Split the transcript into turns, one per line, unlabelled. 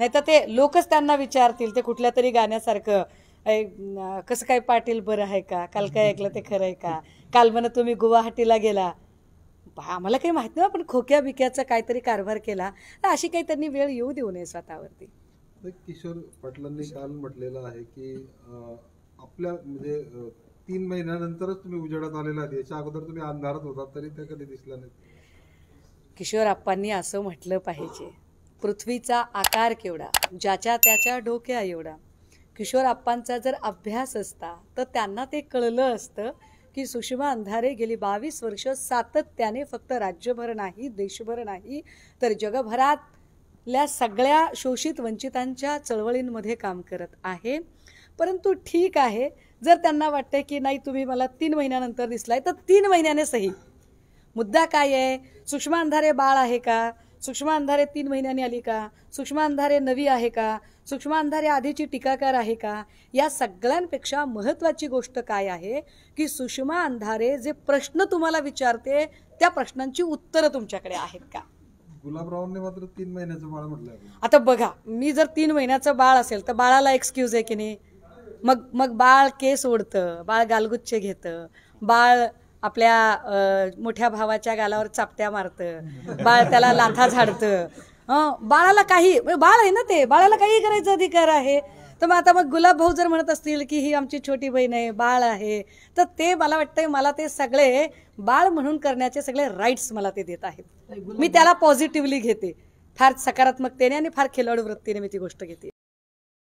नाही तर ते लोकच त्यांना विचारतील ते कुठल्या तरी गाण्यासारखं कसं काय पाटील बरं आहे का काल काय ऐकलं ते खरं आहे का काल म्हणत तुम्ही गुवाहाटीला गेला आम्हाला काही माहीत नाही आपण हो, खोक्या बिक्याचा काहीतरी कारभार केला तर अशी काही त्यांनी वेळ येऊ देऊ नये स्वतःवरती
किशोर पाटलांनी काल म्हटलेलं आहे की आपल्या म्हणजे तीन महिन्यानंतरच तुम्ही उजेडात आलेला याच्या अगोदर तुम्ही अंधारात होता तरी त्या कधी दिसला नाही
किशोर आप्पांनी असं म्हटलं पाहिजे पृथ्वीचा आकार केवढा ज्याच्या त्याच्या डोक्या एवढा किशोर आप्पांचा जर अभ्यास असता तर त्यांना ते कळलं असतं की सुषमा अंधारे गेली बावीस वर्ष सातत्याने फक्त राज्यभर नाही देशभर नाही तर जगभरातल्या सगळ्या शोषित वंचितांच्या चळवळींमध्ये काम करत आहे परंतु ठीक आहे जर त्यांना वाटतं की नाही तुम्ही मला तीन महिन्यानंतर दिसलाय तर तीन महिन्याने सही मुद्दा काय आहे सुषमा अंधारे बाळ आहे का सूक्ष्म अंधारे तीन महिन्यांनी आली का सूक्ष्म अंधारे नवी आहे का सूक्ष्म अंधारे आधीची टीकाकार आहे का या सगळ्यांपेक्षा महत्त्वाची गोष्ट काय आहे की सुषमा अंधारे जे प्रश्न तुम्हाला विचारते त्या प्रश्नांची उत्तरं तुमच्याकडे आहेत का
गुलाबरावांनी मात्र तीन महिन्याचं बाळ म्हटलं
आता बघा मी जर तीन महिन्याचं बाळ असेल तर बाळाला एक्सक्यूज आहे की नाही मग मग बाळ केस ओढतं बाळ गालगुच्छ घेतं बाळ आपल्या मोठ्या भावाच्या गालावर चापट्या मारतं बाळ त्याला लाथा झाडतं बाळाला काही म्हणजे बाळ आहे ना ते बाळाला काही करायचा अधिकार आहे तर मग आता मग गुलाब भाऊ जर म्हणत असतील की ही आमची छोटी बहीण आहे बाळ आहे तर ते मला वाटतंय मला ते सगळे बाळ म्हणून करण्याचे सगळे राईट्स मला ते देत आहेत मी त्याला पॉझिटिव्हली घेते फार सकारात्मकतेने आणि फार खेळाडू वृत्तीने मी ती गोष्ट घेते